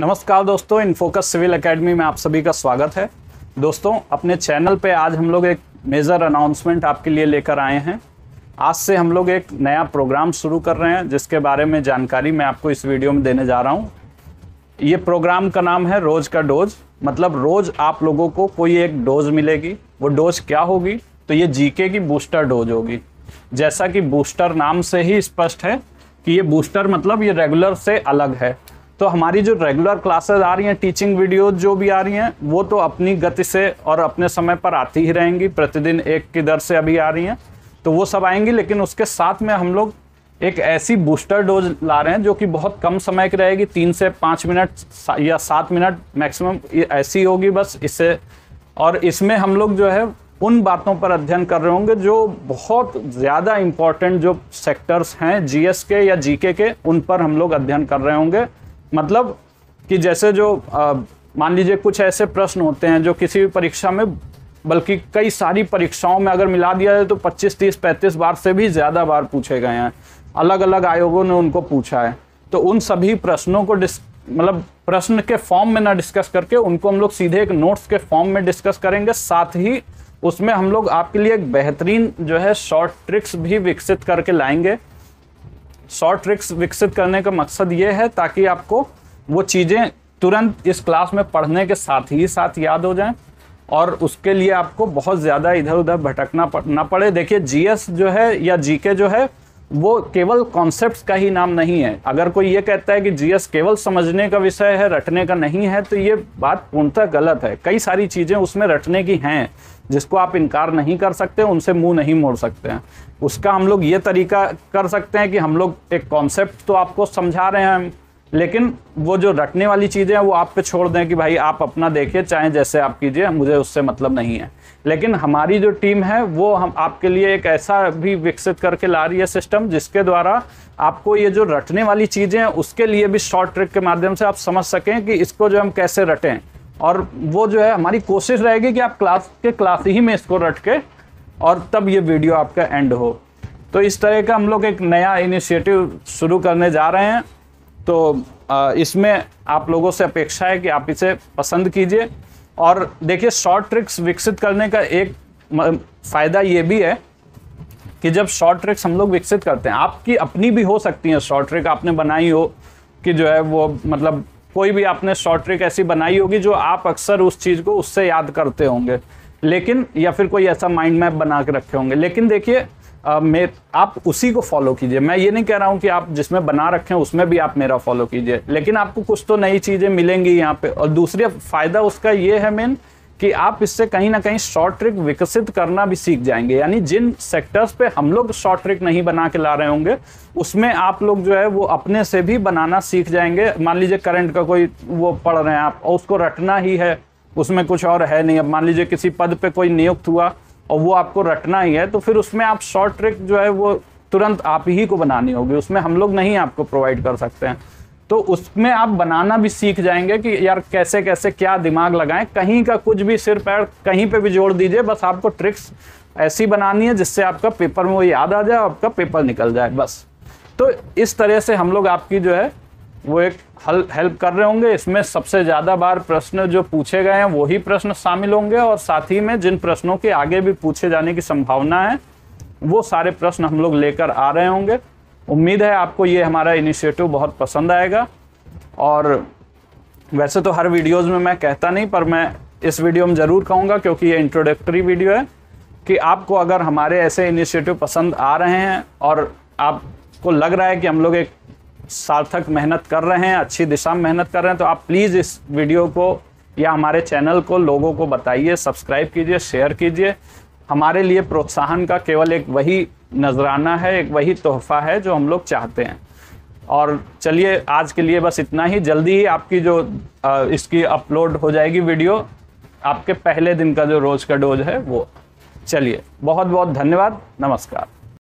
नमस्कार दोस्तों in focus civil academy में आप सभी का स्वागत है दोस्तों अपने चैनल पे आज हम लोग एक मेजर अनाउंसमेंट आपके लिए लेकर आए हैं आज से हम लोग एक नया प्रोग्राम शुरू कर रहे हैं जिसके बारे में जानकारी मैं आपको इस वीडियो में देने जा रहा हूँ ये प्रोग्राम का नाम है रोज़ का डोज मतलब रोज़ आप लोगों को कोई एक डोज मिलेगी वो डोज क्या होगी तो ये जीके की बूस्टर डोज होगी जैसा कि बूस्टर नाम से ही स्पष्ट है कि ये बूस्टर मतलब ये रेगुलर से अलग है तो हमारी जो रेगुलर क्लासेस आ रही हैं टीचिंग वीडियोज जो भी आ रही हैं वो तो अपनी गति से और अपने समय पर आती ही रहेंगी प्रतिदिन एक की दर से अभी आ रही हैं तो वो सब आएंगी लेकिन उसके साथ में हम लोग एक ऐसी बूस्टर डोज ला रहे हैं जो कि बहुत कम समय की रहेगी तीन से पाँच मिनट या सात मिनट मैक्सिमम ऐसी होगी बस इससे और इसमें हम लोग जो है उन बातों पर अध्ययन कर रहे होंगे जो बहुत ज़्यादा इम्पॉर्टेंट जो सेक्टर्स हैं जीएस के या जीके के उन पर हम लोग अध्ययन कर रहे होंगे मतलब कि जैसे जो मान लीजिए कुछ ऐसे प्रश्न होते हैं जो किसी भी परीक्षा में बल्कि कई सारी परीक्षाओं में अगर मिला दिया जाए तो 25, 30, 35 बार से भी ज़्यादा बार पूछे गए हैं अलग अलग आयोगों ने उनको पूछा है तो उन सभी प्रश्नों को डिस मतलब प्रश्न के फॉर्म में ना डिस्कस करके उनको हम लोग सीधे एक नोट्स के फॉर्म में डिस्कस करेंगे साथ ही उसमें हम लोग आपके लिए एक बेहतरीन जो है शॉर्ट ट्रिक्स भी विकसित करके लाएंगे शॉर्ट ट्रिक्स विकसित करने का मकसद ये है ताकि आपको वो चीज़ें तुरंत इस क्लास में पढ़ने के साथ ही साथ याद हो जाएं और उसके लिए आपको बहुत ज़्यादा इधर उधर भटकना पड़ ना पड़े देखिए जीएस जो है या जीके जो है वो केवल कॉन्सेप्ट्स का ही नाम नहीं है अगर कोई ये कहता है कि जीएस केवल समझने का विषय है रटने का नहीं है तो ये बात पूर्णतः गलत है कई सारी चीज़ें उसमें रटने की हैं जिसको आप इनकार नहीं कर सकते उनसे मुंह नहीं मोड़ सकते हैं उसका हम लोग ये तरीका कर सकते हैं कि हम लोग एक कॉन्सेप्ट तो आपको समझा रहे हैं लेकिन वो जो रटने वाली चीज़ें हैं वो आप पे छोड़ दें कि भाई आप अपना देखिए चाहे जैसे आप कीजिए मुझे उससे मतलब नहीं है लेकिन हमारी जो टीम है वो हम आपके लिए एक ऐसा भी विकसित करके ला रही है सिस्टम जिसके द्वारा आपको ये जो रटने वाली चीज़ें हैं उसके लिए भी शॉर्ट ट्रिक के माध्यम से आप समझ सकें कि इसको जो हम कैसे रटें और वो जो है हमारी कोशिश रहेगी कि आप क्लास के क्लास ही में इसको रट के और तब ये वीडियो आपका एंड हो तो इस तरह का हम लोग एक नया इनिशिएटिव शुरू करने जा रहे हैं तो इसमें आप लोगों से अपेक्षा है कि आप इसे पसंद कीजिए और देखिए शॉर्ट ट्रिक्स विकसित करने का एक फ़ायदा ये भी है कि जब शॉर्ट ट्रिक्स हम लोग विकसित करते हैं आपकी अपनी भी हो सकती है शॉर्ट ट्रिक आपने बनाई हो कि जो है वो मतलब कोई भी आपने शॉर्ट ट्रिक ऐसी बनाई होगी जो आप अक्सर उस चीज़ को उससे याद करते होंगे लेकिन या फिर कोई ऐसा माइंड मैप बना के रखे होंगे लेकिन देखिए मैं आप उसी को फॉलो कीजिए मैं ये नहीं कह रहा हूँ कि आप जिसमें बना रखें उसमें भी आप मेरा फॉलो कीजिए लेकिन आपको कुछ तो नई चीज़ें मिलेंगी यहाँ पे और दूसरा फ़ायदा उसका ये है मेन कि आप इससे कहीं ना कहीं शॉर्ट ट्रिक विकसित करना भी सीख जाएंगे यानी जिन सेक्टर्स पे हम लोग शॉर्ट ट्रिक नहीं बना के ला रहे होंगे उसमें आप लोग जो है वो अपने से भी बनाना सीख जाएंगे मान लीजिए करंट का कोई वो पढ़ रहे हैं आप और उसको रटना ही है उसमें कुछ और है नहीं अब मान लीजिए किसी पद पे कोई नियुक्त हुआ और वो आपको रटना ही है तो फिर उसमें आप शॉर्ट ट्रिक जो है वो तुरंत आप ही को बनानी होगी उसमें हम लोग नहीं आपको प्रोवाइड कर सकते हैं तो उसमें आप बनाना भी सीख जाएंगे कि यार कैसे कैसे क्या दिमाग लगाएं कहीं का कुछ भी सिर पैर कहीं पे भी जोड़ दीजिए बस आपको ट्रिक्स ऐसी बनानी है जिससे आपका पेपर में वो याद आ जाए आपका पेपर निकल जाए बस तो इस तरह से हम लोग आपकी जो है वो एक हल हेल्प कर रहे होंगे इसमें सबसे ज़्यादा बार प्रश्न जो पूछे गए हैं वही प्रश्न शामिल होंगे और साथ ही में जिन प्रश्नों के आगे भी पूछे जाने की संभावना है वो सारे प्रश्न हम लोग लेकर आ रहे होंगे उम्मीद है आपको ये हमारा इनिशिएटिव बहुत पसंद आएगा और वैसे तो हर वीडियोज़ में मैं कहता नहीं पर मैं इस वीडियो में ज़रूर कहूँगा क्योंकि ये इंट्रोडक्टरी वीडियो है कि आपको अगर हमारे ऐसे इनिशिएटिव पसंद आ रहे हैं और आपको लग रहा है कि हम लोग एक सार्थक मेहनत कर रहे हैं अच्छी दिशा में मेहनत कर रहे हैं तो आप प्लीज़ इस वीडियो को या हमारे चैनल को लोगों को बताइए सब्सक्राइब कीजिए शेयर कीजिए हमारे लिए प्रोत्साहन का केवल एक वही नजराना है एक वही तोहफा है जो हम लोग चाहते हैं और चलिए आज के लिए बस इतना ही जल्दी ही आपकी जो इसकी अपलोड हो जाएगी वीडियो आपके पहले दिन का जो रोज का डोज है वो चलिए बहुत बहुत धन्यवाद नमस्कार